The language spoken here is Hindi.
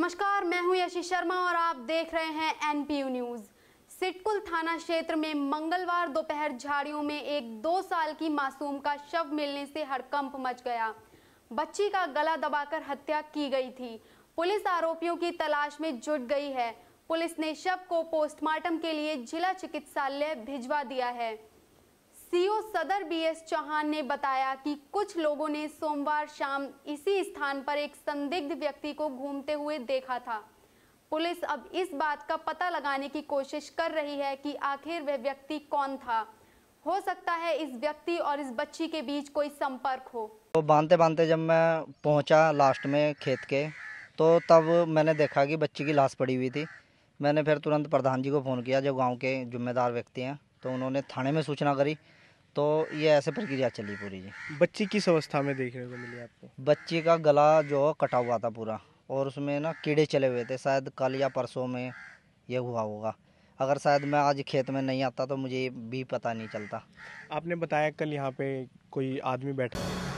नमस्कार मैं हूं यशी शर्मा और आप देख रहे हैं एनपीयू न्यूज सिटकुल थाना क्षेत्र में मंगलवार दोपहर झाड़ियों में एक दो साल की मासूम का शव मिलने से हड़कंप मच गया बच्ची का गला दबाकर हत्या की गई थी पुलिस आरोपियों की तलाश में जुट गई है पुलिस ने शव को पोस्टमार्टम के लिए जिला चिकित्सालय भिजवा दिया है सीओ सदर बीएस चौहान ने बताया कि कुछ लोगों ने सोमवार शाम इसी स्थान पर एक संदिग्ध व्यक्ति को घूमते हुए देखा था पुलिस अब इस बात का पता लगाने की कोशिश कर रही है कि आखिर वह व्यक्ति कौन था हो सकता है इस व्यक्ति और इस बच्ची के बीच कोई संपर्क हो तो बांधते बांधते जब मैं पहुंचा लास्ट में खेत के तो तब मैंने देखा कि बच्ची की लाश पड़ी हुई थी मैंने फिर तुरंत प्रधान जी को फ़ोन किया जो गाँव के जिम्मेदार व्यक्ति हैं तो उन्होंने थाने में सूचना करी तो ये ऐसे प्रक्रिया चली पूरी जी बच्ची किस अवस्था में देखने को मिली आपको बच्ची का गला जो कटा हुआ था पूरा और उसमें ना कीड़े चले हुए थे शायद कल या परसों में ये हुआ होगा अगर शायद मैं आज खेत में नहीं आता तो मुझे भी पता नहीं चलता आपने बताया कल यहाँ पे कोई आदमी बैठा